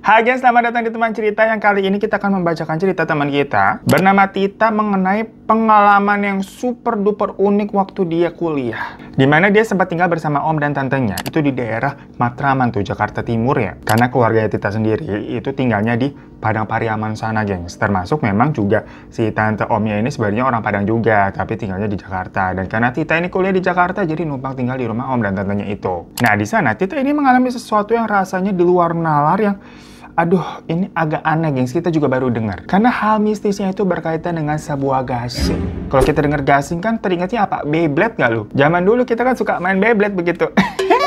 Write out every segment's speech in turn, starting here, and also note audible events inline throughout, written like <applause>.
Hai guys, selamat datang di teman cerita yang kali ini kita akan membacakan cerita teman kita bernama Tita mengenai pengalaman yang super duper unik waktu dia kuliah. Dimana dia sempat tinggal bersama om dan tantenya, itu di daerah Matraman tuh, Jakarta Timur ya. Karena keluarga Tita sendiri itu tinggalnya di Padang Pariaman sana gengs. Termasuk memang juga si tante omnya ini sebenarnya orang Padang juga, tapi tinggalnya di Jakarta. Dan karena Tita ini kuliah di Jakarta, jadi numpang tinggal di rumah om dan tantenya itu. Nah di sana Tita ini mengalami sesuatu yang rasanya di luar nalar yang Aduh, ini agak aneh gengs, kita juga baru dengar. Karena hal mistisnya itu berkaitan dengan sebuah gasing. Kalau kita dengar gasing kan teringatnya apa? Beyblade gak lu? Zaman dulu kita kan suka main Beyblade begitu. <laughs>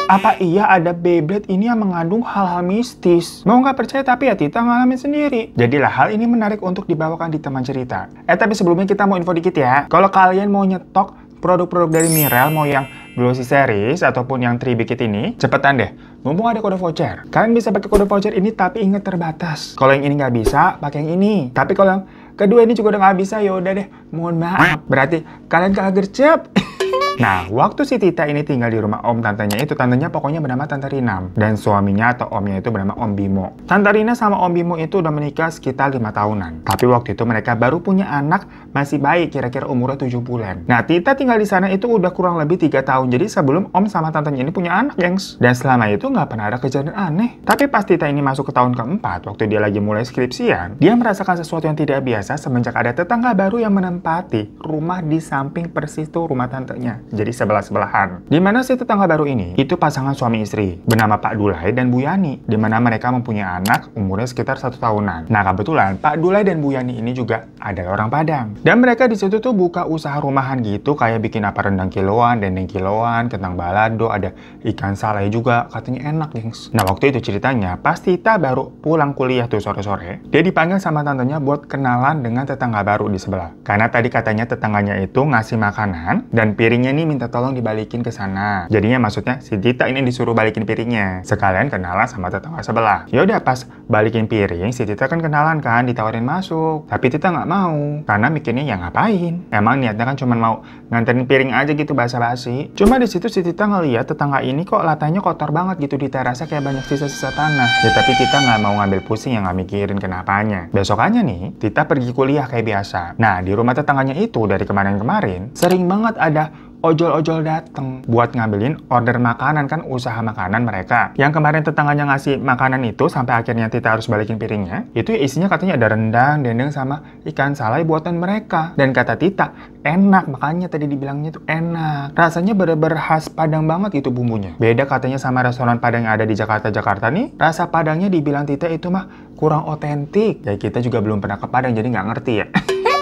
apa iya ada Beyblade ini yang mengandung hal-hal mistis? Mau nggak percaya tapi ya Tita ngalamin sendiri. Jadilah hal ini menarik untuk dibawakan di teman cerita. Eh tapi sebelumnya kita mau info dikit ya. Kalau kalian mau nyetok produk-produk dari Mirel mau yang Glossy Series ataupun yang 3 Bikit ini, cepetan deh. Mumpung ada kode voucher. Kalian bisa pakai kode voucher ini tapi ingat terbatas. Kalau yang ini nggak bisa, pakai yang ini. Tapi kalau yang kedua ini juga udah nggak bisa, yaudah deh. Mohon maaf. Berarti kalian kalah gercep. <laughs> Nah, waktu si Tita ini tinggal di rumah om tantenya itu, tantenya pokoknya bernama Tante Rinam. Dan suaminya atau omnya itu bernama Om Bimo. Tante Rina sama Om Bimo itu udah menikah sekitar lima tahunan. Tapi waktu itu mereka baru punya anak masih baik, kira-kira umurnya 7 bulan. Nah, Tita tinggal di sana itu udah kurang lebih tiga tahun. Jadi sebelum om sama tantenya ini punya anak, gengs. Dan selama itu nggak pernah ada kejadian aneh. Tapi pas Tita ini masuk ke tahun keempat, waktu dia lagi mulai skripsian, dia merasakan sesuatu yang tidak biasa semenjak ada tetangga baru yang menempati rumah di samping persis itu rumah tantenya jadi sebelah-sebelahan. Di mana si tetangga baru ini? Itu pasangan suami istri bernama Pak Dulai dan Bu Yani, di mana mereka mempunyai anak umurnya sekitar satu tahunan. Nah kebetulan Pak Dulai dan Bu Yani ini juga ada orang Padang. Dan mereka di situ tuh buka usaha rumahan gitu kayak bikin apa rendang kiloan, dendeng kiloan, kentang balado, ada ikan salai juga, katanya enak gengs. Nah waktu itu ceritanya pasti Tita baru pulang kuliah tuh sore-sore, dia dipanggil sama tantenya buat kenalan dengan tetangga baru di sebelah. Karena tadi katanya tetangganya itu ngasih makanan dan piringnya ini minta tolong dibalikin ke sana. Jadinya maksudnya si Tita ini disuruh balikin piringnya. Sekalian kenalan sama tetangga sebelah. Ya udah pas balikin piring, si Tita kan kenalan kan, ditawarin masuk. Tapi Tita nggak mau, karena mikirnya ya ngapain? Emang niatnya kan cuma mau nganterin piring aja gitu bahasa basi Cuma di situ si Tita ngeliat tetangga ini kok latanya kotor banget gitu di terasa kayak banyak sisa-sisa tanah. Ya tapi Tita nggak mau ngambil pusing yang nggak mikirin kenapanya. Besokannya nih, Tita pergi kuliah kayak biasa. Nah di rumah tetangganya itu dari kemarin-kemarin sering banget ada ojol-ojol dateng buat ngambilin order makanan kan usaha makanan mereka. Yang kemarin tetangganya ngasih makanan itu sampai akhirnya Tita harus balikin piringnya, itu ya isinya katanya ada rendang, dendeng sama ikan salai buatan mereka. Dan kata Tita, enak makanya tadi dibilangnya itu enak. Rasanya bener-bener khas Padang banget itu bumbunya. Beda katanya sama restoran Padang yang ada di Jakarta-Jakarta nih, rasa Padangnya dibilang Tita itu mah kurang otentik. Ya kita juga belum pernah ke Padang jadi nggak ngerti ya. <laughs>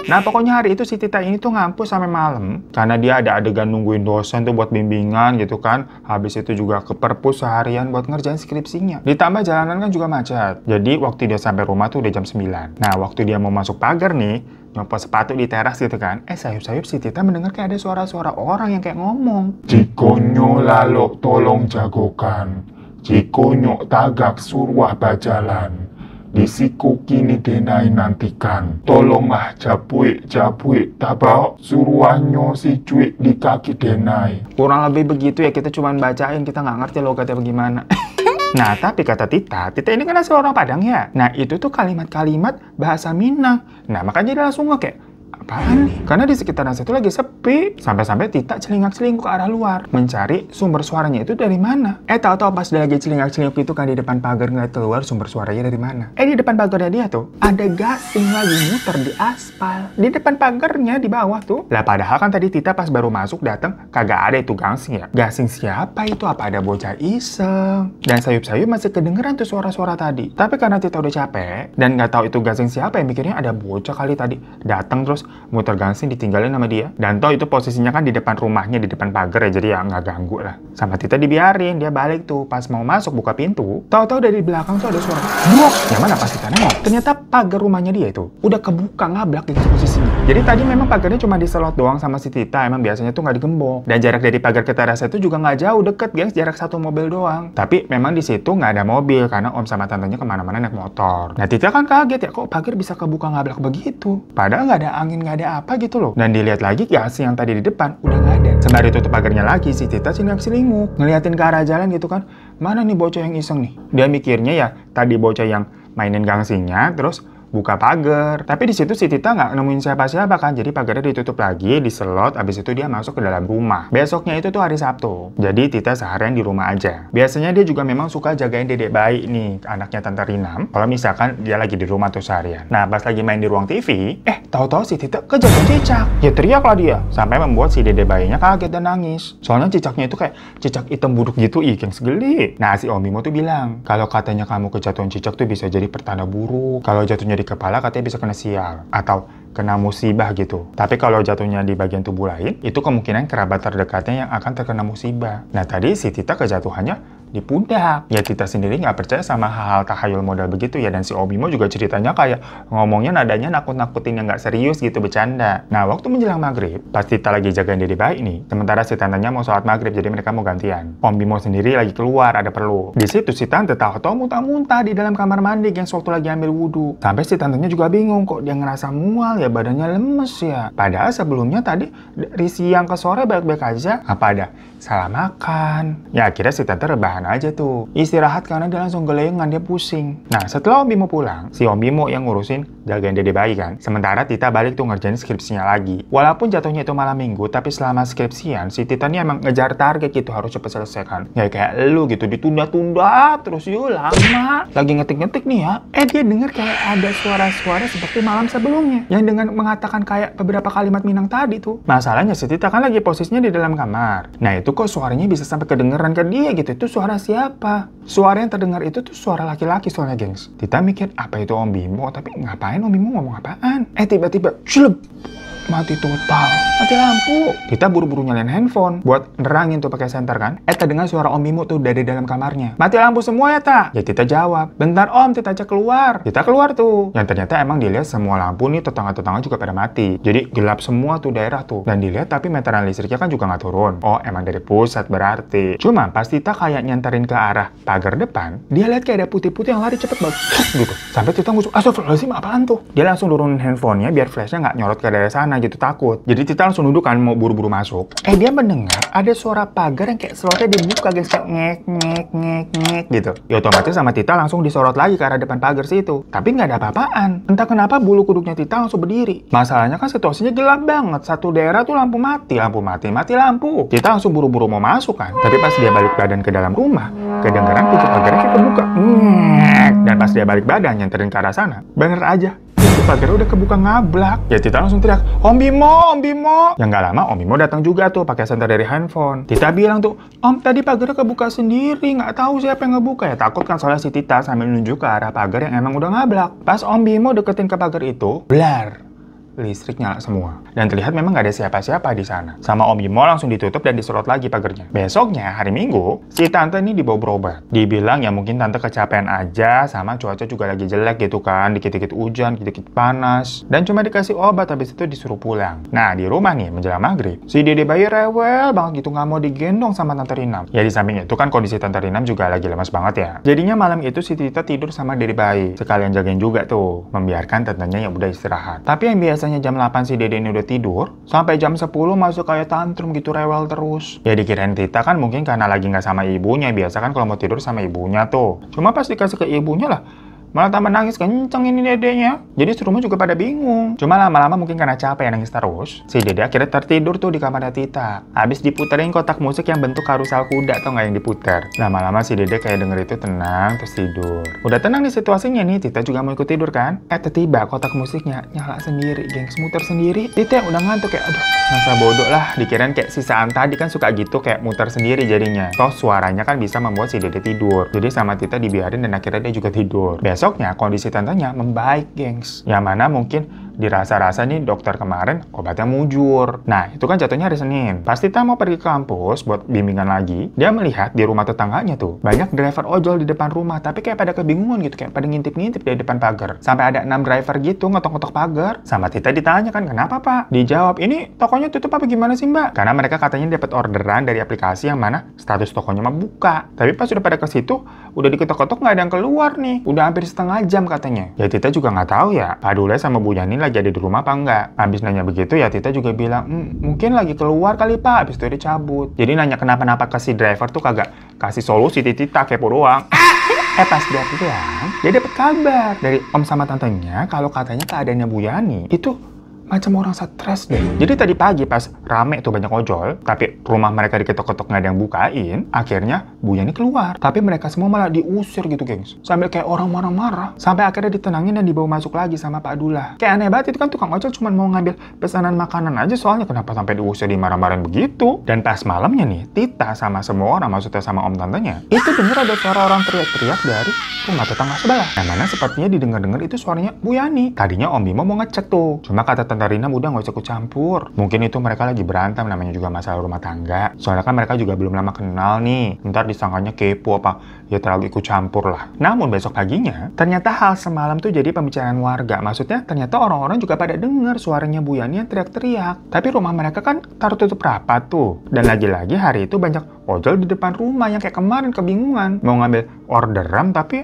Nah pokoknya hari itu si Tita ini tuh ngampus sampai malam karena dia ada adegan nungguin dosen tuh buat bimbingan gitu kan. Habis itu juga ke perpus seharian buat ngerjain skripsinya. Ditambah jalanan kan juga macet. Jadi waktu dia sampai rumah tuh udah jam 9. Nah waktu dia mau masuk pagar nih, nyopot sepatu di teras gitu kan. Eh sayup-sayup si Tita mendengar kayak ada suara-suara orang yang kayak ngomong. Cikonyo lalu tolong jagokan. Cikonyo tagak suruh bajalan di siku kini denai nantikan. Tolonglah capui capui tabau suruhannya si cuik di kaki denai. Kurang lebih begitu ya kita cuma bacain kita nggak ngerti logatnya bagaimana. <laughs> Nah, tapi kata Tita, Tita ini kan asal orang Padang ya. Nah, itu tuh kalimat-kalimat bahasa Minang. Nah, makanya dia langsung ngekek apaan? Karena di sekitaran situ lagi sepi. Sampai-sampai Tita celingak celingku ke arah luar. Mencari sumber suaranya itu dari mana. Eh tau tau pas dia lagi celingak-celinguk itu kan di depan pagar nggak keluar sumber suaranya dari mana. Eh di depan pagarnya dia tuh ada gasing lagi muter di aspal. Di depan pagarnya di bawah tuh. Lah padahal kan tadi Tita pas baru masuk datang kagak ada itu gasing ya. Gasing siapa itu? Apa ada bocah iseng? Dan sayup-sayup masih kedengeran tuh suara-suara tadi. Tapi karena Tita udah capek dan nggak tahu itu gasing siapa yang mikirnya ada bocah kali tadi datang terus muter gansing ditinggalin sama dia. dan toh itu posisinya kan di depan rumahnya, di depan pagar ya, jadi ya nggak ganggu lah. Sama Tita dibiarin, dia balik tuh. Pas mau masuk buka pintu, tahu-tahu dari belakang tuh ada suara. Yang mana pas Tita nengok, ternyata pagar rumahnya dia itu udah kebuka ngablak di posisi jadi tadi memang pagarnya cuma diselot doang sama si Tita, emang biasanya tuh nggak digembok. Dan jarak dari pagar ke teras itu juga nggak jauh, deket guys, jarak satu mobil doang. Tapi memang di situ nggak ada mobil, karena om sama tantenya kemana-mana naik motor. Nah Tita kan kaget ya, kok pagar bisa kebuka ngablak begitu? Padahal nggak ada angin, nggak ada apa gitu loh. Dan dilihat lagi ya si yang tadi di depan udah nggak ada. Sembari tutup pagarnya lagi, si Tita sinak selingkuh, ngeliatin ke arah jalan gitu kan. Mana nih bocah yang iseng nih? Dia mikirnya ya, tadi bocah yang mainin gangsingnya, terus buka pagar. Tapi di situ si Tita nggak nemuin siapa-siapa kan, jadi pagarnya ditutup lagi, diselot, habis itu dia masuk ke dalam rumah. Besoknya itu tuh hari Sabtu, jadi Tita seharian di rumah aja. Biasanya dia juga memang suka jagain dedek bayi nih, anaknya Tante Rinam, kalau misalkan dia lagi di rumah tuh seharian. Nah, pas lagi main di ruang TV, eh tahu-tahu si Tita kejatuhan cicak. Ya teriaklah dia, sampai membuat si dedek bayinya kaget dan nangis. Soalnya cicaknya itu kayak cicak hitam buruk gitu, ih, yang segeli. Nah, si Om Bimo tuh bilang, kalau katanya kamu kejatuhan cicak tuh bisa jadi pertanda buruk. Kalau jatuhnya di kepala katanya bisa kena sial atau kena musibah gitu. Tapi kalau jatuhnya di bagian tubuh lain, itu kemungkinan kerabat terdekatnya yang akan terkena musibah. Nah tadi si Tita kejatuhannya di pundak. Ya kita sendiri nggak percaya sama hal-hal tahayul modal begitu ya. Dan si Obimo juga ceritanya kayak ngomongnya nadanya nakut-nakutin yang nggak serius gitu bercanda. Nah waktu menjelang maghrib, pas Tita lagi jagain diri baik nih. Sementara si tantenya mau sholat maghrib jadi mereka mau gantian. Om Bimo sendiri lagi keluar ada perlu. Di situ si tante tahu tau muntah-muntah di dalam kamar mandi yang sewaktu lagi ambil wudhu. Sampai si tantenya juga bingung kok dia ngerasa mual ya badannya lemes ya. Padahal sebelumnya tadi dari siang ke sore baik-baik aja. Apa ada? Salah makan. Ya akhirnya si tante rebahan aja tuh. Istirahat karena dia langsung gelengan, dia pusing. Nah, setelah Om Bimo pulang, si Om Bimo yang ngurusin jagain dede bayi kan. Sementara Tita balik tuh ngerjain skripsinya lagi. Walaupun jatuhnya itu malam minggu, tapi selama skripsian, si Tita ini emang ngejar target gitu, harus cepet selesaikan. Ya kayak lu gitu, ditunda-tunda, terus yuk lama. Lagi ngetik-ngetik nih ya. Eh, dia denger kayak ada suara-suara seperti malam sebelumnya. Yang dengan mengatakan kayak beberapa kalimat Minang tadi tuh. Masalahnya si Tita kan lagi posisinya di dalam kamar. Nah, itu kok suaranya bisa sampai kedengeran ke dia gitu. Itu suara suara siapa? Suara yang terdengar itu tuh suara laki-laki soalnya, gengs. Tita mikir, apa itu Om Bimo? Tapi ngapain Om Bimo ngomong apaan? Eh, tiba-tiba, celup! mati total. Mati lampu. kita buru-buru nyalain handphone buat nerangin tuh pakai senter kan. Eta eh, dengar suara Om Mimo tuh dari dalam kamarnya. Mati lampu semua ya, Ta? Ya Tita jawab. Bentar Om, Tita aja keluar. Tita keluar tuh. Yang ternyata emang dilihat semua lampu nih tetangga-tetangga juga pada mati. Jadi gelap semua tuh daerah tuh. Dan dilihat tapi meteran listriknya kan juga nggak turun. Oh, emang dari pusat berarti. Cuma pas Tita kayak nyantarin ke arah pagar depan, dia lihat kayak ada putih-putih yang lari cepet banget gitu. Sampai Tita ngusuk, astagfirullahaladzim apaan tuh? Dia langsung turunin handphonenya biar flashnya nggak nyorot ke daerah sana jadi takut. Jadi Tita langsung duduk kan mau buru-buru masuk. Eh dia mendengar ada suara pagar yang kayak slotnya dibuka guys kayak ngek ngek ngek ngek gitu. Ya otomatis sama Tita langsung disorot lagi ke arah depan pagar situ. Tapi nggak ada apa-apaan. Entah kenapa bulu kuduknya Tita langsung berdiri. Masalahnya kan situasinya gelap banget. Satu daerah tuh lampu mati, lampu mati, mati lampu. Tita langsung buru-buru mau masuk kan. Tapi pas dia balik badan ke dalam rumah, kedengaran pintu pagar kayak kebuka. Ngek. Dan pas dia balik badan nyenterin ke arah sana, bener aja pintu pagar udah kebuka ngablak. Ya Tita langsung teriak, oh Om Bimo, Om Bimo. Yang nggak lama Om Bimo datang juga tuh pakai senter dari handphone. Tita bilang tuh, Om tadi pagarnya kebuka sendiri, nggak tahu siapa yang ngebuka ya. Takut kan soalnya si Tita sambil nunjuk ke arah pagar yang emang udah ngablak. Pas Om Bimo deketin ke pagar itu, blar listrik nyala semua. Dan terlihat memang nggak ada siapa-siapa di sana. Sama Om Bimo langsung ditutup dan disorot lagi pagernya. Besoknya, hari Minggu, si tante ini dibawa berobat. Dibilang ya mungkin tante kecapean aja, sama cuaca juga lagi jelek gitu kan. Dikit-dikit hujan, dikit-dikit panas. Dan cuma dikasih obat, habis itu disuruh pulang. Nah, di rumah nih, menjelang maghrib, si dede bayi rewel banget gitu nggak mau digendong sama tante Rinam. Ya di samping itu kan kondisi tante Rinam juga lagi lemas banget ya. Jadinya malam itu si Tita tidur sama dede bayi. Sekalian jagain juga tuh, membiarkan tantenya yang udah istirahat. Tapi yang biasanya biasanya jam 8 si dede ini udah tidur, sampai jam 10 masuk kayak tantrum gitu rewel terus. Ya dikirain Tita kan mungkin karena lagi nggak sama ibunya, biasa kan kalau mau tidur sama ibunya tuh. Cuma pasti kasih ke ibunya lah, Malah tambah nangis kenceng ini dedenya. Jadi serumah juga pada bingung. Cuma lama-lama mungkin karena capek yang nangis terus, si dede akhirnya tertidur tuh di kamar Tita. Habis diputerin kotak musik yang bentuk karusel kuda atau nggak yang diputer. Lama-lama si dede kayak denger itu tenang terus tidur. Udah tenang di situasinya nih, Tita juga mau ikut tidur kan? Eh tiba kotak musiknya nyala sendiri, gengs muter sendiri. Tita udah ngantuk kayak aduh masa bodoh lah. Dikirain kayak sisaan tadi kan suka gitu kayak muter sendiri jadinya. Toh suaranya kan bisa membuat si dede tidur. Jadi sama Tita dibiarin dan akhirnya dia juga tidur. Biasa Besoknya kondisi tantenya membaik, gengs. Yang mana mungkin dirasa-rasa nih dokter kemarin obatnya mujur. Nah, itu kan jatuhnya hari Senin. Pasti Tita mau pergi ke kampus buat bimbingan lagi, dia melihat di rumah tetangganya tuh, banyak driver ojol di depan rumah, tapi kayak pada kebingungan gitu, kayak pada ngintip-ngintip di depan pagar. Sampai ada enam driver gitu ngotok-ngotok pagar. Sama Tita ditanya kan, kenapa pak? Dijawab, ini tokonya tutup apa gimana sih mbak? Karena mereka katanya dapat orderan dari aplikasi yang mana status tokonya mah buka. Tapi pas sudah pada ke situ, udah diketok-ketok nggak ada yang keluar nih. Udah hampir setengah jam katanya. Ya Tita juga nggak tahu ya, Pak sama Bu Yani lagi jadi di rumah apa enggak. Habis nanya begitu ya Tita juga bilang, mm, mungkin lagi keluar kali pak, abis itu dia cabut. Jadi nanya kenapa-napa ke si driver tuh kagak kasih solusi Tita kepo doang. <laughs> Eh pas dia pulang, dia dapat kabar dari om sama tantenya kalau katanya keadaannya Bu Yani itu macam orang stres deh. Iya, jadi tadi pagi pas rame tuh banyak ojol, tapi rumah mereka diketok-ketok nggak ada yang bukain, akhirnya Bu Yani keluar. Tapi mereka semua malah diusir gitu, gengs. Sambil kayak orang marah-marah. Sampai akhirnya ditenangin dan dibawa masuk lagi sama Pak Dula. Kayak aneh banget itu kan tukang ojol cuma mau ngambil pesanan makanan aja soalnya kenapa sampai diusir di marah marahin begitu. Dan pas malamnya nih, Tita sama semua orang, maksudnya sama om tantenya, itu denger ada suara orang teriak-teriak dari rumah tetangga sebelah. Yang mana sepertinya didengar-dengar itu suaranya Bu Yani. Tadinya Om Bimo mau ngecek tuh. Cuma kata tante tante Rina udah nggak usah ikut campur. Mungkin itu mereka lagi berantem namanya juga masalah rumah tangga. Soalnya kan mereka juga belum lama kenal nih. Ntar disangkanya kepo apa ya terlalu ikut campur lah. Namun besok paginya ternyata hal semalam tuh jadi pembicaraan warga. Maksudnya ternyata orang-orang juga pada dengar suaranya Bu Yani yang teriak-teriak. Tapi rumah mereka kan taruh tutup rapat tuh. Dan lagi-lagi hari itu banyak ojol di depan rumah yang kayak kemarin kebingungan mau ngambil orderan tapi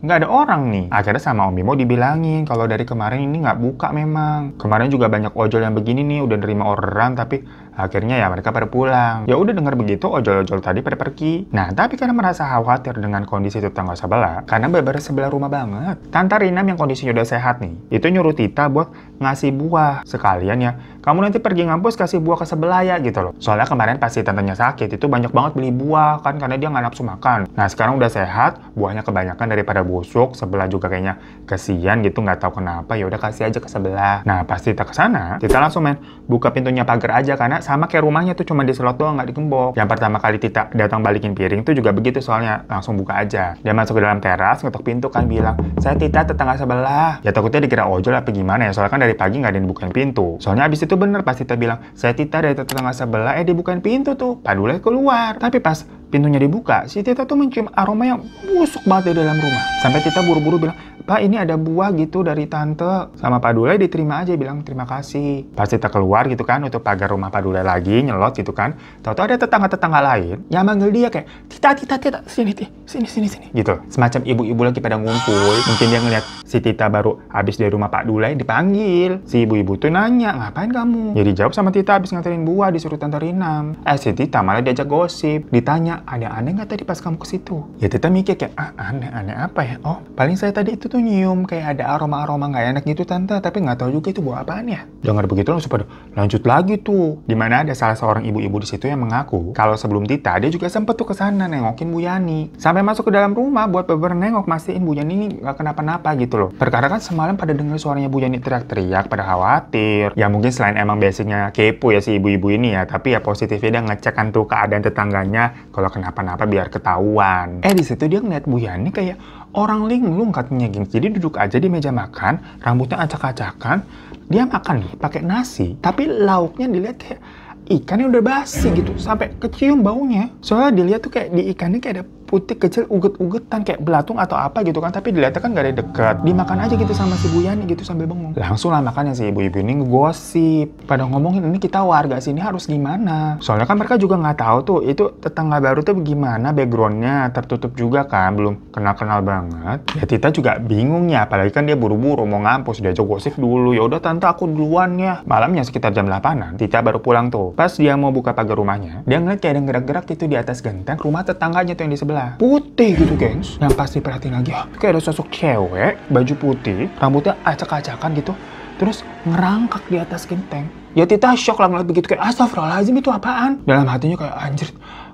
nggak ada orang nih. Akhirnya sama Om Bimo dibilangin kalau dari kemarin ini nggak buka memang. Kemarin juga banyak ojol yang begini nih udah nerima orderan tapi Akhirnya ya mereka pada pulang. Ya udah dengar begitu ojol-ojol tadi pada pergi. Nah tapi karena merasa khawatir dengan kondisi tetangga sebelah, karena beber sebelah rumah banget. Tante Rinam yang kondisinya udah sehat nih, itu nyuruh Tita buat ngasih buah sekalian ya. Kamu nanti pergi ngampus kasih buah ke sebelah ya gitu loh. Soalnya kemarin pasti tantenya sakit itu banyak banget beli buah kan karena dia nggak nafsu makan. Nah sekarang udah sehat, buahnya kebanyakan daripada busuk. Sebelah juga kayaknya kesian gitu nggak tahu kenapa ya udah kasih aja ke sebelah. Nah pasti Tita kesana sana, Tita langsung main buka pintunya pagar aja karena sama kayak rumahnya tuh cuma di diselot doang nggak dikembok. Yang pertama kali Tita datang balikin piring tuh juga begitu soalnya langsung buka aja. Dia masuk ke dalam teras, ngetok pintu kan bilang, saya Tita tetangga sebelah. Ya takutnya dikira ojol oh, apa gimana ya, soalnya kan dari pagi nggak ada yang bukain pintu. Soalnya abis itu bener pasti Tita bilang, saya Tita dari tetangga sebelah, eh dibukain pintu tuh. padulah keluar. Tapi pas pintunya dibuka, si Tita tuh mencium aroma yang busuk banget di dalam rumah. Sampai Tita buru-buru bilang, Pak ini ada buah gitu dari tante. Sama Pak Dula diterima aja bilang terima kasih. Pas kita keluar gitu kan untuk pagar rumah Pak dule lagi nyelot gitu kan. Tahu-tahu ada tetangga-tetangga lain yang manggil dia kayak Tita Tita Tita sini sini sini sini gitu. Semacam ibu-ibu lagi pada ngumpul. Mungkin dia ngeliat si Tita baru habis dari rumah Pak dule dipanggil. Si ibu-ibu tuh nanya ngapain kamu? Jadi jawab sama Tita habis nganterin buah disuruh Tante Rinam. Eh si Tita malah diajak gosip. Ditanya ada aneh nggak tadi pas kamu ke situ? Ya Tita mikir kayak ah aneh aneh apa ya? Oh paling saya tadi itu tuh tuh nyium kayak ada aroma-aroma nggak -aroma enak gitu tante, tapi nggak tahu juga itu bau apaan ya. Dengar begitu langsung pada lanjut lagi tuh. di mana ada salah seorang ibu-ibu di situ yang mengaku kalau sebelum Tita dia juga sempet tuh kesana nengokin Bu Yani. Sampai masuk ke dalam rumah buat beber nengok masihin Bu Yani ini nggak kenapa-napa gitu loh. Perkara kan semalam pada dengar suaranya Bu Yani teriak-teriak pada khawatir. Ya mungkin selain emang basicnya kepo ya si ibu-ibu ini ya, tapi ya positifnya dia ngecek kan tuh keadaan tetangganya kalau kenapa-napa biar ketahuan. Eh di situ dia ngeliat Bu Yani kayak Orang linglung katanya gini, Jadi duduk aja di meja makan, rambutnya acak-acakan, dia makan nih pakai nasi, tapi lauknya dilihat kayak ikan ikannya udah basi gitu, sampai kecium baunya. Soalnya dilihat tuh kayak di ikannya kayak ada putih kecil uget-ugetan kayak belatung atau apa gitu kan tapi dilihatnya kan gak ada dekat dimakan aja gitu sama si Bu gitu sambil bengong langsung lah makannya si ibu-ibu ini gosip pada ngomongin ini kita warga sini harus gimana soalnya kan mereka juga nggak tahu tuh itu tetangga baru tuh gimana backgroundnya tertutup juga kan belum kenal-kenal banget ya Tita juga bingung ya apalagi kan dia buru-buru mau ngampus dia aja gosip dulu ya udah tante aku duluan ya malamnya sekitar jam 8an Tita baru pulang tuh pas dia mau buka pagar rumahnya dia ngeliat kayak ada gerak-gerak itu di atas genteng rumah tetangganya tuh yang di sebelah bola putih gitu gengs yang pasti perhatiin lagi oh, kayak ada sosok cewek baju putih rambutnya acak-acakan gitu terus ngerangkak di atas genteng ya Tita shock lah ngeliat begitu kayak astagfirullahaladzim itu apaan dalam hatinya kayak anjir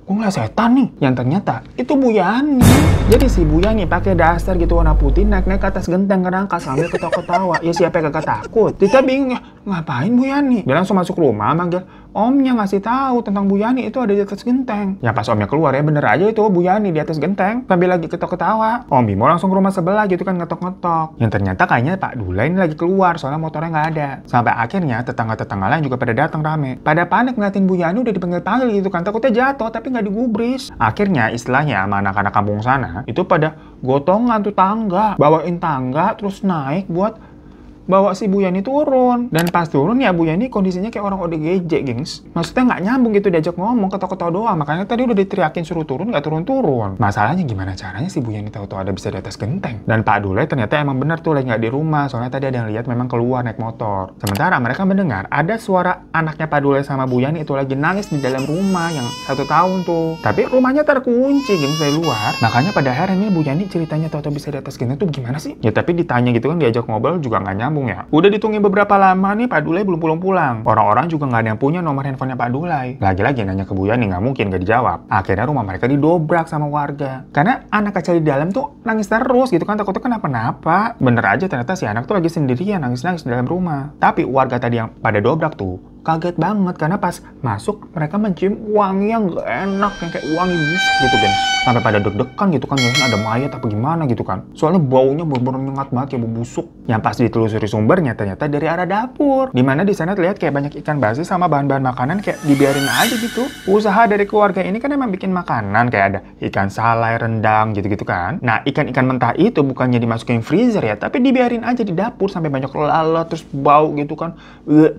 gue ngeliat setan nih yang ternyata itu Bu Yani jadi si Bu Yani pakai dasar gitu warna putih naik-naik ke atas genteng ngerangkak sambil ketawa-ketawa ya siapa yang kagak takut Tita bingung ya ngapain Bu Yani dia langsung masuk rumah manggil omnya ngasih tahu tentang Bu Yani itu ada di atas genteng. Ya pas omnya keluar ya bener aja itu Bu Yani di atas genteng sambil lagi ketok-ketawa. Om Bimo langsung ke rumah sebelah gitu kan ngetok-ngetok. Yang ternyata kayaknya Pak Dula ini lagi keluar soalnya motornya nggak ada. Sampai akhirnya tetangga-tetangga lain juga pada datang rame. Pada panik ngeliatin Bu Yani udah dipanggil-panggil gitu kan takutnya jatuh tapi nggak digubris. Akhirnya istilahnya sama anak-anak kampung sana itu pada gotongan tuh tangga, bawain tangga terus naik buat bawa si Bu Yani turun. Dan pas turun ya Bu Yani kondisinya kayak orang ODGJ, gengs. Maksudnya nggak nyambung gitu diajak ngomong, ke toko doang. Makanya tadi udah diteriakin suruh turun, nggak turun-turun. Masalahnya gimana caranya si Bu Yani tahu tuh ada bisa di atas genteng. Dan Pak Dule ternyata emang bener tuh lagi nggak di rumah, soalnya tadi ada yang lihat memang keluar naik motor. Sementara mereka mendengar ada suara anaknya Pak Dule sama Bu Yani itu lagi nangis di dalam rumah yang satu tahun tuh. Tapi rumahnya terkunci, gengs, dari luar. Makanya pada akhirnya ini Bu Yani ceritanya tahu-tahu bisa di atas genteng tuh gimana sih? Ya tapi ditanya gitu kan diajak ngobrol juga nggak nyambung ya. Udah ditungguin beberapa lama nih Pak Dulai belum pulang-pulang. Orang-orang juga nggak ada yang punya nomor handphonenya Pak Dulai. Lagi-lagi ya, nanya ke Buya nih nggak mungkin nggak dijawab. Akhirnya rumah mereka didobrak sama warga. Karena anak kecil di dalam tuh nangis terus gitu kan takutnya kenapa-napa. Bener aja ternyata si anak tuh lagi sendirian nangis-nangis di dalam rumah. Tapi warga tadi yang pada dobrak tuh kaget banget karena pas masuk mereka mencium wangi yang gak enak yang kayak wangi busuk gitu guys sampai pada deg-degan gitu kan mungkin eh, ada mayat apa gimana gitu kan soalnya baunya bener-bener nyengat banget ya busuk yang pas ditelusuri sumbernya ternyata dari arah dapur dimana di sana terlihat kayak banyak ikan basi sama bahan-bahan makanan kayak dibiarin aja gitu usaha dari keluarga ini kan emang bikin makanan kayak ada ikan salai rendang gitu-gitu kan nah ikan-ikan mentah itu bukannya dimasukin freezer ya tapi dibiarin aja di dapur sampai banyak lalat terus bau gitu kan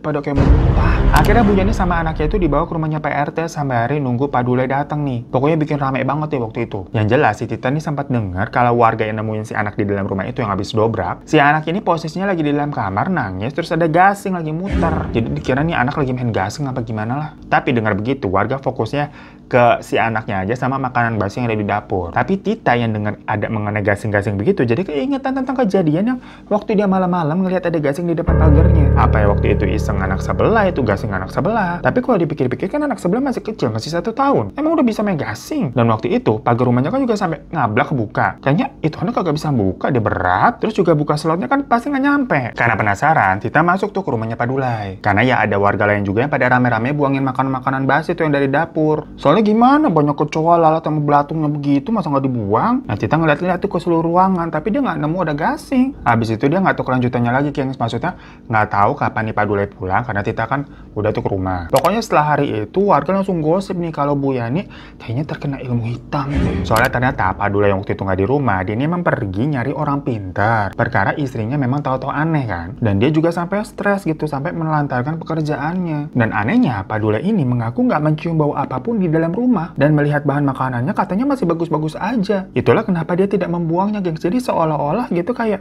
pada kayak muntah Akhirnya Bu Jani sama anaknya itu dibawa ke rumahnya PRT sampai hari nunggu Pak Dule datang nih. Pokoknya bikin rame banget ya waktu itu. Yang jelas si Tita nih sempat dengar kalau warga yang nemuin si anak di dalam rumah itu yang habis dobrak, si anak ini posisinya lagi di dalam kamar nangis terus ada gasing lagi muter. Jadi dikira nih anak lagi main gasing apa gimana lah. Tapi dengar begitu warga fokusnya ke si anaknya aja sama makanan basi yang ada di dapur. Tapi Tita yang dengar ada mengenai gasing-gasing begitu, jadi keingetan tentang kejadian yang waktu dia malam-malam ngelihat ada gasing di depan pagarnya. Apa ya waktu itu iseng anak sebelah itu gasing anak sebelah. Tapi kalau dipikir-pikir kan anak sebelah masih kecil, masih satu tahun. Emang udah bisa main gasing. Dan waktu itu pagar rumahnya kan juga sampai ngablak kebuka. Kayaknya itu anak kagak bisa buka, dia berat. Terus juga buka slotnya kan pasti nggak nyampe. Karena penasaran, Tita masuk tuh ke rumahnya Padulai. Karena ya ada warga lain juga yang pada rame-rame buangin makanan-makanan basi tuh yang dari dapur. Soalnya Soalnya gimana banyak kecoa, lalat sama belatungnya begitu masa nggak dibuang? Nah Tita ngeliat-liat tuh ke seluruh ruangan tapi dia nggak nemu ada gasing. Habis itu dia nggak tahu kelanjutannya lagi yang maksudnya nggak tahu kapan nih Padule pulang karena Tita kan udah tuh ke rumah. Pokoknya setelah hari itu warga langsung gosip nih kalau Bu Yani kayaknya terkena ilmu hitam. Soalnya ternyata Pak Dule yang waktu itu nggak di rumah dia ini memang pergi nyari orang pintar. Perkara istrinya memang tahu-tahu aneh kan dan dia juga sampai stres gitu sampai menelantarkan pekerjaannya. Dan anehnya Pak Dule ini mengaku nggak mencium bau apapun di dalam dalam rumah dan melihat bahan makanannya katanya masih bagus-bagus aja. Itulah kenapa dia tidak membuangnya, gengs. Jadi seolah-olah gitu kayak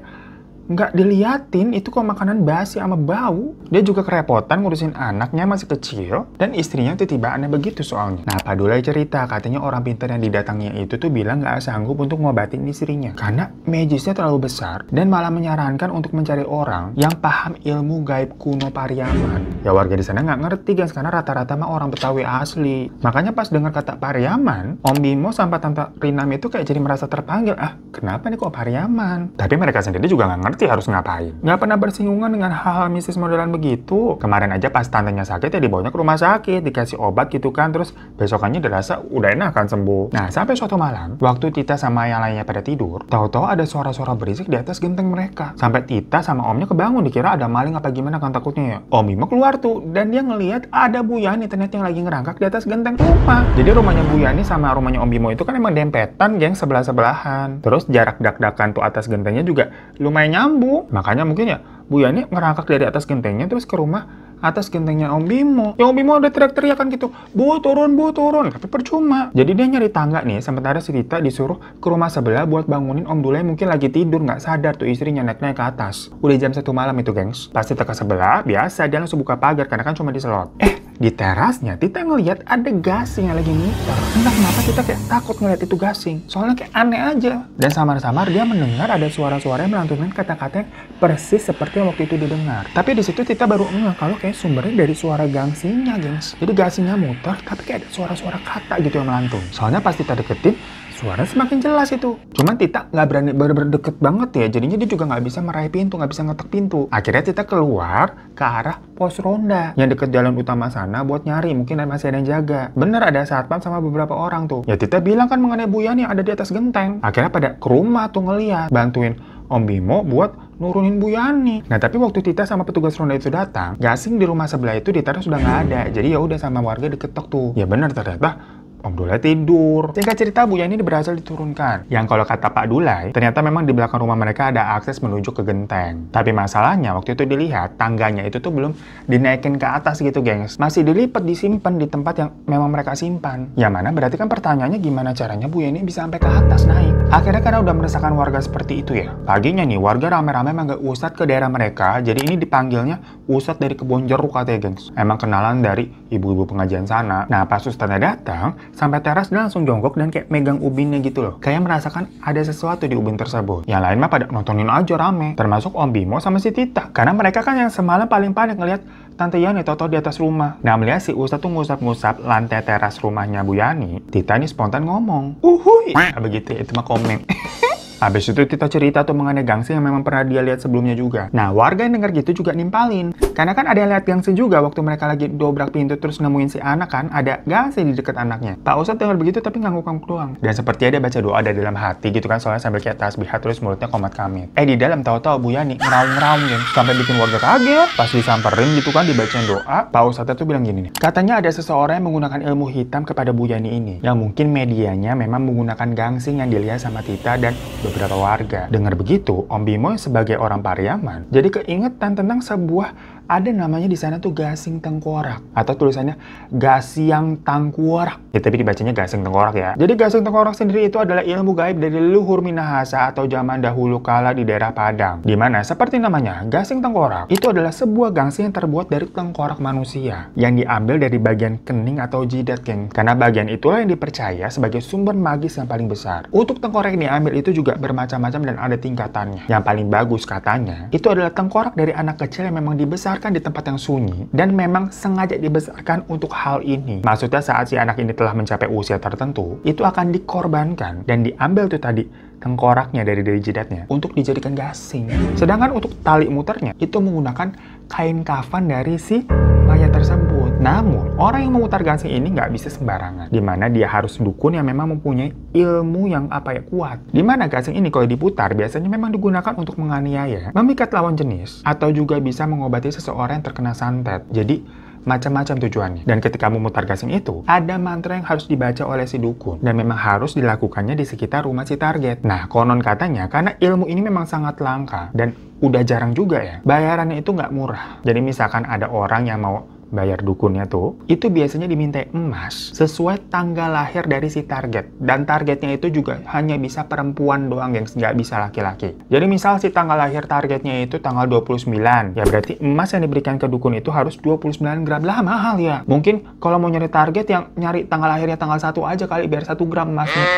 nggak diliatin itu kok makanan basi sama bau. Dia juga kerepotan ngurusin anaknya masih kecil dan istrinya tiba-tiba aneh begitu soalnya. Nah, Padulai cerita katanya orang pintar yang didatangnya itu tuh bilang nggak sanggup untuk ngobatin istrinya karena magisnya terlalu besar dan malah menyarankan untuk mencari orang yang paham ilmu gaib kuno Pariaman. Ya warga di sana nggak ngerti guys karena rata-rata mah orang Betawi asli. Makanya pas dengar kata Pariaman, Om Bimo sampai Tante Rinam itu kayak jadi merasa terpanggil. Ah, kenapa nih kok Pariaman? Tapi mereka sendiri juga nggak ngerti ngerti harus ngapain. Nggak pernah bersinggungan dengan hal-hal mistis modelan begitu. Kemarin aja pas tantenya sakit ya dibawanya ke rumah sakit, dikasih obat gitu kan, terus besokannya dirasa udah enak kan sembuh. Nah, sampai suatu malam, waktu Tita sama yang lainnya pada tidur, tahu-tahu ada suara-suara berisik di atas genteng mereka. Sampai Tita sama omnya kebangun, dikira ada maling apa gimana kan takutnya ya. Om Bimo keluar tuh, dan dia ngelihat ada Bu Yani ternyata yang lagi ngerangkak di atas genteng rumah. Jadi rumahnya Bu Yani sama rumahnya Om Bimo itu kan emang dempetan geng sebelah-sebelahan. Terus jarak dak-dakan tuh atas gentengnya juga lumayan nyambung. Makanya mungkin ya Bu Yani merangkak dari atas gentengnya terus ke rumah atas gentengnya Om Bimo. Ya Om Bimo udah teriak-teriak kan gitu, Bu turun, Bu turun. Tapi percuma. Jadi dia nyari tangga nih, sementara si Tita disuruh ke rumah sebelah buat bangunin Om dule mungkin lagi tidur, nggak sadar tuh istrinya naik-naik ke atas. Udah jam satu malam itu, gengs. Pasti teka sebelah, biasa dia langsung buka pagar karena kan cuma diselot. Eh, di terasnya Tita ngelihat ada gasing yang lagi muter. Entah kenapa Tita kayak takut ngelihat itu gasing. Soalnya kayak aneh aja. Dan samar-samar dia mendengar ada suara-suara yang melantunkan kata-kata yang persis seperti yang waktu itu didengar. Tapi di situ kita baru enggak kalau kayak sumbernya dari suara gangsinya, gengs. Jadi gangsinya muter, tapi kayak ada suara-suara kata gitu yang melantun. Soalnya pasti kita deketin, suara semakin jelas itu. Cuman Tita nggak berani bener-bener deket banget ya, jadinya dia juga nggak bisa meraih pintu, nggak bisa ngetek pintu. Akhirnya Tita keluar ke arah pos ronda yang deket jalan utama sana buat nyari, mungkin masih ada yang jaga. Bener ada satpam sama beberapa orang tuh. Ya Tita bilang kan mengenai Buyan yang ada di atas genteng. Akhirnya pada ke rumah tuh ngeliat, bantuin Om Bimo buat nurunin Bu Yani. Nah tapi waktu Tita sama petugas ronda itu datang, gasing di rumah sebelah itu ditaruh sudah nggak ada. Jadi ya udah sama warga diketok tuh. Ya benar ternyata Om Dulai tidur. Singkat cerita, Buya ini berhasil diturunkan. Yang kalau kata Pak Dulai, ternyata memang di belakang rumah mereka ada akses menuju ke genteng. Tapi masalahnya, waktu itu dilihat, tangganya itu tuh belum dinaikin ke atas gitu, gengs. Masih dilipat, disimpan di tempat yang memang mereka simpan. Yang mana, berarti kan pertanyaannya gimana caranya Buya ini bisa sampai ke atas naik. Akhirnya karena udah meresahkan warga seperti itu ya. Paginya nih, warga rame-rame manggil ustadz ke daerah mereka, jadi ini dipanggilnya ustadz dari kebun jeruk katanya, gengs. Emang kenalan dari ibu-ibu pengajian sana. Nah, pas Ustazah datang, sampai teras dia langsung jongkok dan kayak megang ubinnya gitu loh. Kayak merasakan ada sesuatu di ubin tersebut. Yang lain mah pada nontonin aja rame, termasuk Om Bimo sama si Tita. Karena mereka kan yang semalam paling panik ngeliat Tante Yani toto di atas rumah. Nah, melihat si Ustadz tuh ngusap-ngusap lantai teras rumahnya Bu Yani, Tita ini spontan ngomong, uhuy, nah, begitu itu mah komeng. <laughs> habis itu kita cerita tuh mengenai Gangsi yang memang pernah dia lihat sebelumnya juga. Nah, warga yang denger gitu juga nimpalin. Karena kan ada yang lihat Gangsi juga waktu mereka lagi dobrak pintu terus nemuin si anak kan, ada Gangsi di dekat anaknya. Pak Ustadz dengar begitu tapi nggak ngangguk doang. Dan seperti ada baca doa ada dalam hati gitu kan, soalnya sambil kayak tasbihat terus mulutnya komat kamit. Eh, di dalam tahu-tahu Bu Yani ngeraung-ngeraung kan, sampai bikin warga kaget. Pas disamperin gitu kan, dibacain doa, Pak Ustadz tuh bilang gini nih, katanya ada seseorang yang menggunakan ilmu hitam kepada Bu Yani ini, yang mungkin medianya memang menggunakan Gangsing yang dilihat sama Tita dan beberapa warga. Dengar begitu, Om Bimo sebagai orang Pariaman jadi keingetan tentang sebuah ada namanya di sana tuh gasing tengkorak atau tulisannya gasing tengkorak. Ya, tapi dibacanya gasing tengkorak ya. Jadi gasing tengkorak sendiri itu adalah ilmu gaib dari leluhur Minahasa atau zaman dahulu kala di daerah Padang. Dimana seperti namanya gasing tengkorak itu adalah sebuah gasing yang terbuat dari tengkorak manusia yang diambil dari bagian kening atau jidat geng. Karena bagian itulah yang dipercaya sebagai sumber magis yang paling besar. Untuk tengkorak yang diambil itu juga bermacam-macam dan ada tingkatannya. Yang paling bagus katanya itu adalah tengkorak dari anak kecil yang memang dibesar dibesarkan di tempat yang sunyi dan memang sengaja dibesarkan untuk hal ini. Maksudnya saat si anak ini telah mencapai usia tertentu, itu akan dikorbankan dan diambil tuh tadi tengkoraknya dari dari jidatnya untuk dijadikan gasing. Sedangkan untuk tali muternya itu menggunakan kain kafan dari si mayat tersebut. Namun, orang yang memutar gasing ini nggak bisa sembarangan. Dimana dia harus dukun yang memang mempunyai ilmu yang apa ya kuat. Dimana gansing ini kalau diputar biasanya memang digunakan untuk menganiaya, memikat lawan jenis, atau juga bisa mengobati seseorang yang terkena santet. Jadi, macam-macam tujuannya. Dan ketika memutar gasing itu, ada mantra yang harus dibaca oleh si dukun dan memang harus dilakukannya di sekitar rumah si target. Nah, konon katanya karena ilmu ini memang sangat langka dan udah jarang juga ya, bayarannya itu nggak murah. Jadi misalkan ada orang yang mau bayar dukunnya tuh, itu biasanya diminta emas sesuai tanggal lahir dari si target. Dan targetnya itu juga hanya bisa perempuan doang, gengs. Nggak bisa laki-laki. Jadi misal si tanggal lahir targetnya itu tanggal 29. Ya berarti emas yang diberikan ke dukun itu harus 29 gram. Lah mahal ya. Mungkin kalau mau nyari target yang nyari tanggal lahirnya tanggal 1 aja kali, biar 1 gram emasnya. <laughs>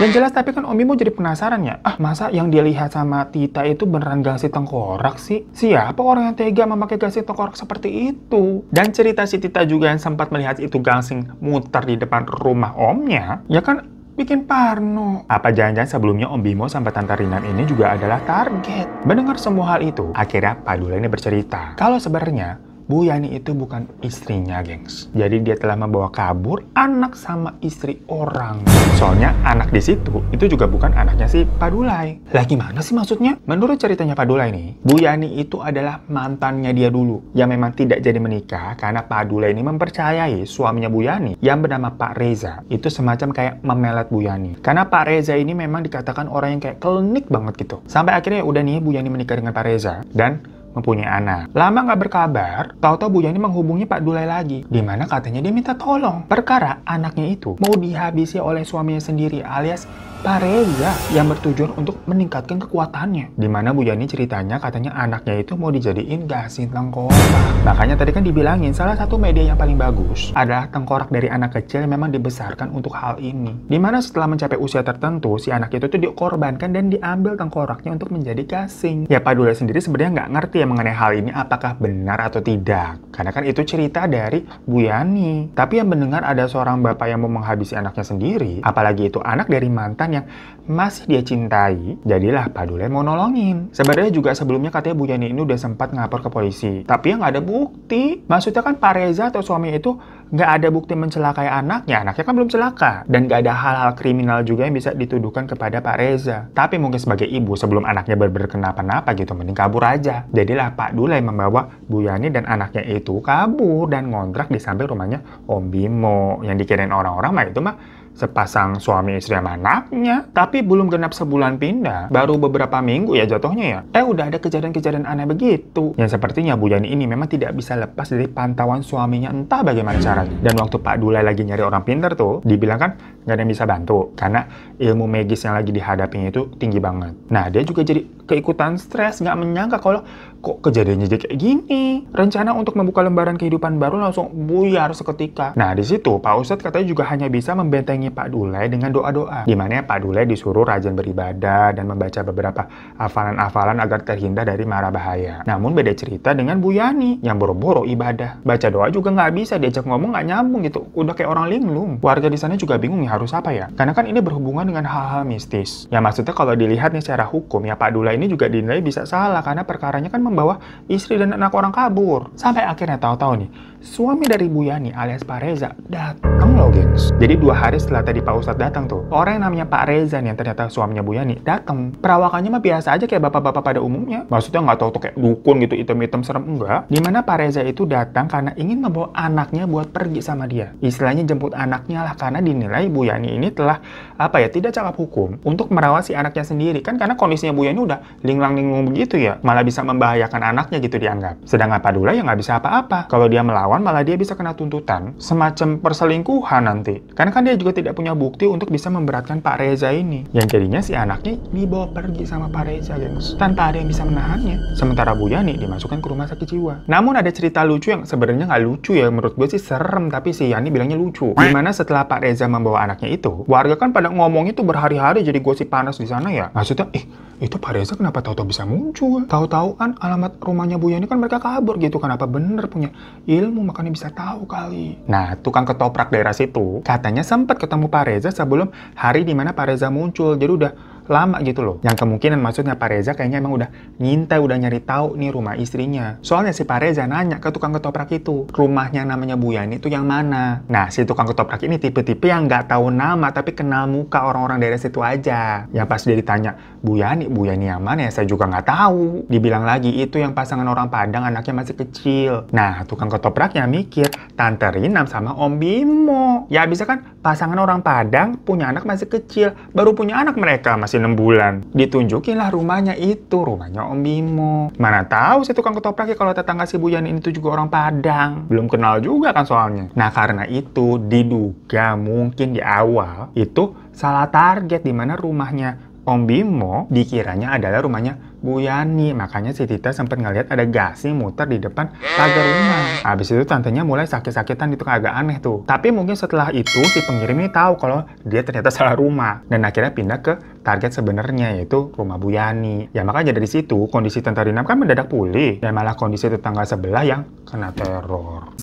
Dan jelas tapi kan Om Bimo jadi penasaran ya. Ah masa yang dilihat sama Tita itu beneran gasi tengkorak sih? Siapa orang yang tega memakai gasing tengkorak seperti itu? Dan cerita si Tita juga yang sempat melihat itu gasing muter di depan rumah omnya, ya kan bikin parno. Apa jangan-jangan sebelumnya Om Bimo sampai Tante Rinan ini juga adalah target? Mendengar semua hal itu, akhirnya Padula ini bercerita. Kalau sebenarnya Bu Yani itu bukan istrinya, gengs. Jadi dia telah membawa kabur anak sama istri orang. Soalnya anak di situ itu juga bukan anaknya si Padulai. Lah gimana sih maksudnya? Menurut ceritanya Padulai nih, Bu Yani itu adalah mantannya dia dulu yang memang tidak jadi menikah karena Padulai ini mempercayai suaminya Bu Yani yang bernama Pak Reza itu semacam kayak memelet Bu Yani. Karena Pak Reza ini memang dikatakan orang yang kayak klinik banget gitu. Sampai akhirnya udah nih Bu Yani menikah dengan Pak Reza dan mempunyai anak. Lama nggak berkabar, tahu-tahu Bu Yani menghubungi Pak Dulai lagi, di mana katanya dia minta tolong. Perkara anaknya itu mau dihabisi oleh suaminya sendiri alias Pareja yang bertujuan untuk meningkatkan kekuatannya. Dimana Bu Yani ceritanya katanya anaknya itu mau dijadiin gasin tengkorak. Makanya tadi kan dibilangin salah satu media yang paling bagus adalah tengkorak dari anak kecil yang memang dibesarkan untuk hal ini. Dimana setelah mencapai usia tertentu, si anak itu tuh dikorbankan dan diambil tengkoraknya untuk menjadi gasing. Ya Pak Padula sendiri sebenarnya nggak ngerti ya mengenai hal ini apakah benar atau tidak. Karena kan itu cerita dari Bu Yani. Tapi yang mendengar ada seorang bapak yang mau menghabisi anaknya sendiri, apalagi itu anak dari mantan orang yang masih dia cintai, jadilah Padule mau nolongin. Sebenarnya juga sebelumnya katanya Bu Yani ini udah sempat ngapor ke polisi, tapi yang nggak ada bukti. Maksudnya kan Pak Reza atau suami itu nggak ada bukti mencelakai anaknya, anaknya kan belum celaka. Dan nggak ada hal-hal kriminal juga yang bisa dituduhkan kepada Pak Reza. Tapi mungkin sebagai ibu sebelum anaknya berber napa gitu, mending kabur aja. Jadilah Pak Dule membawa Bu Yani dan anaknya itu kabur dan ngontrak di samping rumahnya Om Bimo. Yang dikirain orang-orang mah itu mah sepasang suami istri sama anaknya. Tapi belum genap sebulan pindah, baru beberapa minggu ya jatuhnya ya. Eh udah ada kejadian-kejadian aneh begitu. Yang sepertinya Bu Yani ini memang tidak bisa lepas dari pantauan suaminya entah bagaimana caranya. Dan waktu Pak Dula lagi nyari orang pinter tuh, dibilang kan nggak ada yang bisa bantu. Karena ilmu magis yang lagi dihadapinya itu tinggi banget. Nah dia juga jadi keikutan stres, nggak menyangka kalau kok kejadiannya jadi kayak gini? Rencana untuk membuka lembaran kehidupan baru langsung buyar seketika. Nah, di situ Pak Ustadz katanya juga hanya bisa membentengi Pak Dule dengan doa-doa. Dimana Pak Dule disuruh rajin beribadah dan membaca beberapa hafalan-hafalan agar terhindar dari mara bahaya. Namun beda cerita dengan Bu Yani yang boro-boro ibadah. Baca doa juga nggak bisa, diajak ngomong nggak nyambung gitu. Udah kayak orang linglung. Warga di sana juga bingung ya harus apa ya? Karena kan ini berhubungan dengan hal-hal mistis. Ya maksudnya kalau dilihat nih secara hukum ya Pak Dule ini juga dinilai bisa salah karena perkaranya kan membawa istri dan anak orang kabur. Sampai akhirnya tahu-tahu nih, suami dari Bu Yani alias Pak Reza datang loh gengs. Jadi dua hari setelah tadi Pak Ustadz datang tuh, orang yang namanya Pak Reza nih yang ternyata suaminya Bu Yani datang. Perawakannya mah biasa aja kayak bapak-bapak pada umumnya. Maksudnya nggak tahu tuh kayak dukun gitu item-item serem enggak. Dimana Pak Reza itu datang karena ingin membawa anaknya buat pergi sama dia. Istilahnya jemput anaknya lah karena dinilai Bu Yani ini telah apa ya tidak cakap hukum untuk merawat si anaknya sendiri kan karena kondisinya Bu Yani udah linglang-linglung begitu ya malah bisa membahayakan anaknya gitu dianggap. Sedangkan Pak Dula ya nggak bisa apa-apa kalau dia melawan ketahuan malah dia bisa kena tuntutan semacam perselingkuhan nanti. Karena kan dia juga tidak punya bukti untuk bisa memberatkan Pak Reza ini. Yang jadinya si anaknya dibawa pergi sama Pak Reza, gengs. Tanpa ada yang bisa menahannya. Sementara Bu Yani dimasukkan ke rumah sakit jiwa. Namun ada cerita lucu yang sebenarnya nggak lucu ya. Menurut gue sih serem, tapi si Yani bilangnya lucu. Dimana setelah Pak Reza membawa anaknya itu, warga kan pada ngomong itu berhari-hari jadi gosip panas di sana ya. Maksudnya, eh itu Pak Reza kenapa tahu-tahu bisa muncul? Tahu-tahu kan alamat rumahnya Bu Yani kan mereka kabur gitu. Kenapa bener punya ilmu kamu makanya bisa tahu kali. Nah, tukang ketoprak daerah situ katanya sempat ketemu Pak Reza sebelum hari dimana Pak Reza muncul. Jadi udah lama gitu loh. Yang kemungkinan maksudnya Pak Reza kayaknya emang udah ngintai, udah nyari tahu nih rumah istrinya. Soalnya si Pak Reza nanya ke tukang ketoprak itu, rumahnya namanya Bu Yani itu yang mana? Nah, si tukang ketoprak ini tipe-tipe yang nggak tahu nama tapi kenal muka orang-orang daerah situ aja. Ya pas dia ditanya, Bu Yani, Bu Yani yang mana ya? Saya juga nggak tahu. Dibilang lagi, itu yang pasangan orang Padang anaknya masih kecil. Nah, tukang ketopraknya mikir, Tante Rinam sama Om Bimo. Ya bisa kan pasangan orang Padang punya anak masih kecil, baru punya anak mereka masih 6 bulan. Ditunjukinlah rumahnya itu, rumahnya Om Bimo. Mana tahu si tukang ketopraknya kalau tetangga si Buyan ini itu juga orang Padang. Belum kenal juga kan soalnya. Nah karena itu diduga mungkin di awal itu salah target di mana rumahnya Om Bimo dikiranya adalah rumahnya Bu Yani. Makanya si Tita sempat ngeliat ada gasing muter di depan pagar rumah. Habis itu tantenya mulai sakit-sakitan itu kan, agak aneh tuh. Tapi mungkin setelah itu si pengirim ini tahu kalau dia ternyata salah rumah. Dan akhirnya pindah ke target sebenarnya yaitu rumah Bu Yani. Ya makanya dari situ kondisi tentara Rina kan mendadak pulih. Dan malah kondisi tetangga sebelah yang kena teror.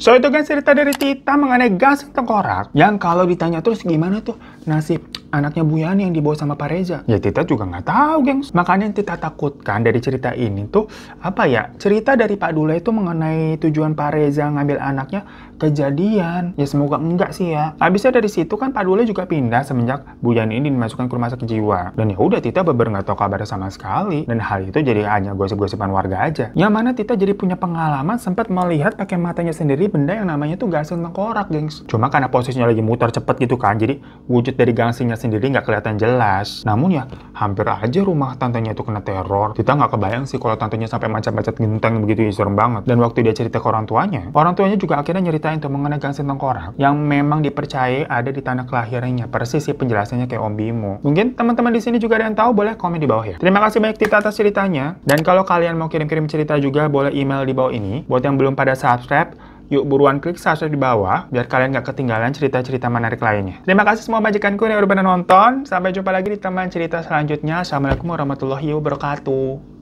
So itu kan cerita dari Tita mengenai gas tengkorak yang kalau ditanya terus gimana tuh nasib anaknya Bu Yani yang dibawa sama Pak Reza. Ya Tita juga nggak tahu, gengs. Makanya yang Tita takutkan dari cerita ini tuh apa ya? Cerita dari Pak Dula itu mengenai tujuan Pak Reza ngambil anaknya kejadian. Ya semoga enggak sih ya. Habisnya dari situ kan Pak Dula juga pindah semenjak Bu Yani ini dimasukkan ke rumah sakit jiwa. Dan ya udah Tita beber nggak tahu kabar sama sekali. Dan hal itu jadi hanya gosip-gosipan warga aja. Yang mana Tita jadi punya pengalaman sempat melihat pakai matanya sendiri benda yang namanya tuh gasing tengkorak, gengs. Cuma karena posisinya lagi muter cepet gitu kan, jadi wujud dari gasingnya sendiri nggak kelihatan jelas. Namun ya hampir aja rumah tantenya itu kena teror. Kita nggak kebayang sih kalau tantenya sampai macet-macet genteng begitu ya, serem banget. Dan waktu dia cerita ke orang tuanya, orang tuanya juga akhirnya nyeritain tuh mengenai Gangsing Tengkorak yang memang dipercaya ada di tanah kelahirannya. Persis sih penjelasannya kayak Om Bimo. Mungkin teman-teman di sini juga ada yang tahu boleh komen di bawah ya. Terima kasih banyak Tita atas ceritanya. Dan kalau kalian mau kirim-kirim cerita juga boleh email di bawah ini. Buat yang belum pada subscribe, Yuk buruan klik subscribe di bawah biar kalian nggak ketinggalan cerita-cerita menarik lainnya. Terima kasih semua majikanku yang udah pernah nonton. Sampai jumpa lagi di teman cerita selanjutnya. Assalamualaikum warahmatullahi wabarakatuh.